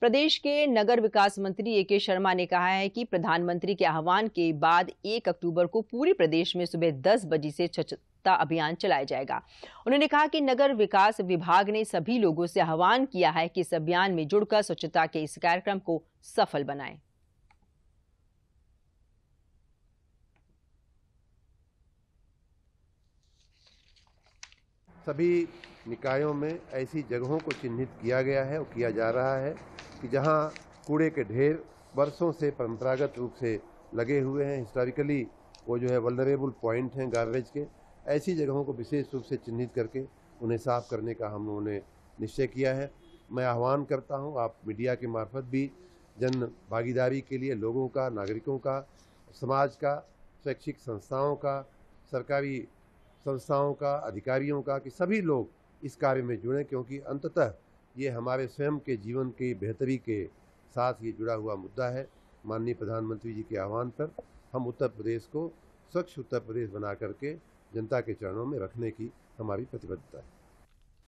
प्रदेश के नगर विकास मंत्री ए के शर्मा ने कहा है कि प्रधानमंत्री के आह्वान के बाद एक अक्टूबर को पूरे प्रदेश में सुबह दस बजे से स्वच्छता अभियान चलाया जाएगा उन्होंने कहा कि नगर विकास विभाग ने सभी लोगों से आह्वान किया है कि इस अभियान में जुड़कर स्वच्छता के इस कार्यक्रम को सफल बनाएं सभी निकायों में ऐसी जगहों को चिन्हित किया गया है और किया जा रहा है कि जहाँ कूड़े के ढेर वर्षों से परंपरागत रूप से लगे हुए हैं हिस्टोरिकली वो जो है वल्नरेबल पॉइंट हैं गार्बेज के ऐसी जगहों को विशेष रूप से चिन्हित करके उन्हें साफ करने का हम लोगों ने निश्चय किया है मैं आह्वान करता हूँ आप मीडिया के मार्फत भी जन भागीदारी के लिए लोगों का नागरिकों का समाज का शैक्षिक संस्थाओं का सरकारी संस्थाओं का अधिकारियों का कि सभी लोग इस कार्य में जुड़ें क्योंकि अंततः ये हमारे स्वयं के जीवन की बेहतरी के साथ ये जुड़ा हुआ मुद्दा है माननीय प्रधानमंत्री जी के आह्वान पर हम उत्तर प्रदेश को स्वच्छ उत्तर प्रदेश बना करके जनता के चरणों में रखने की हमारी प्रतिबद्धता है